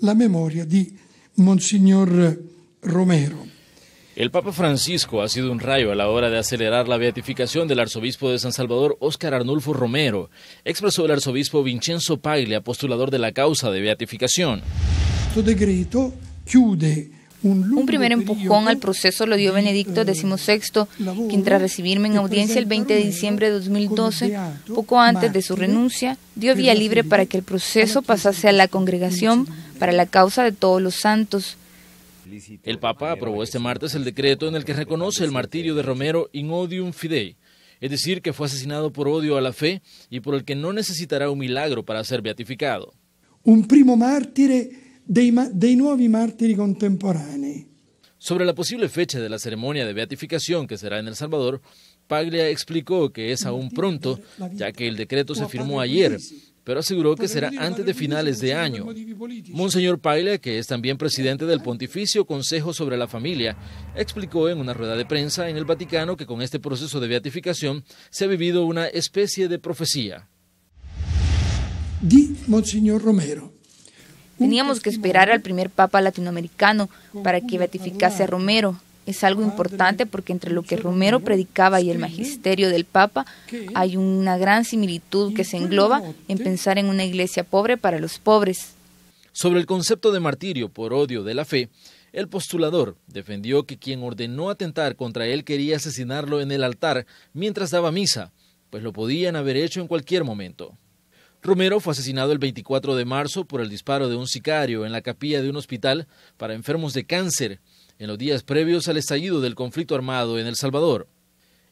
la memoria de Monseñor Romero. El Papa Francisco ha sido un rayo a la hora de acelerar la beatificación del arzobispo de San Salvador, Óscar Arnulfo Romero, expresó el arzobispo Vincenzo Paglia, postulador de la causa de beatificación. Un primer empujón al proceso lo dio Benedicto eh, XVI, quien tras recibirme en audiencia el 20 de diciembre de 2012, poco antes de su renuncia, dio vía libre para que el proceso pasase a la congregación para la causa de todos los santos. El Papa aprobó este martes el decreto en el que reconoce el martirio de Romero in odium fidei, es decir, que fue asesinado por odio a la fe y por el que no necesitará un milagro para ser beatificado. Un primo de Sobre la posible fecha de la ceremonia de beatificación que será en El Salvador, Paglia explicó que es aún pronto, ya que el decreto se firmó ayer pero aseguró que será antes de finales de año. Monseñor Paile, que es también presidente del Pontificio Consejo sobre la Familia, explicó en una rueda de prensa en el Vaticano que con este proceso de beatificación se ha vivido una especie de profecía. Di Monseñor Romero. Teníamos que esperar al primer Papa latinoamericano para que beatificase a Romero, es algo importante porque entre lo que Romero predicaba y el magisterio del Papa hay una gran similitud que se engloba en pensar en una iglesia pobre para los pobres. Sobre el concepto de martirio por odio de la fe, el postulador defendió que quien ordenó atentar contra él quería asesinarlo en el altar mientras daba misa, pues lo podían haber hecho en cualquier momento. Romero fue asesinado el 24 de marzo por el disparo de un sicario en la capilla de un hospital para enfermos de cáncer en los días previos al estallido del conflicto armado en El Salvador.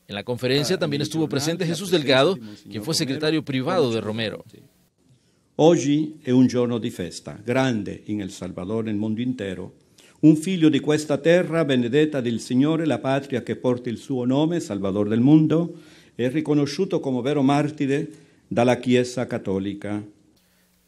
En la conferencia ah, también estuvo presente Jesús Delgado, quien fue secretario privado de Romero. Hoy es un giorno de festa, grande en El Salvador en el mundo entero. Un figlio de questa terra benedetta del Signore, la patria que porta il suo nome, Salvador del mundo, es riconosciuto como vero martire dalla Chiesa Cattolica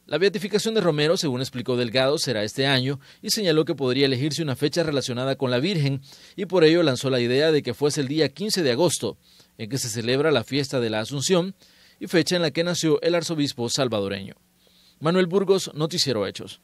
la beatificación de Romero, según explicó Delgado, será este año y señaló que podría elegirse una fecha relacionada con la Virgen y por ello lanzó la idea de que fuese el día 15 de agosto, en que se celebra la fiesta de la Asunción y fecha en la que nació el arzobispo salvadoreño. Manuel Burgos, Noticiero Hechos.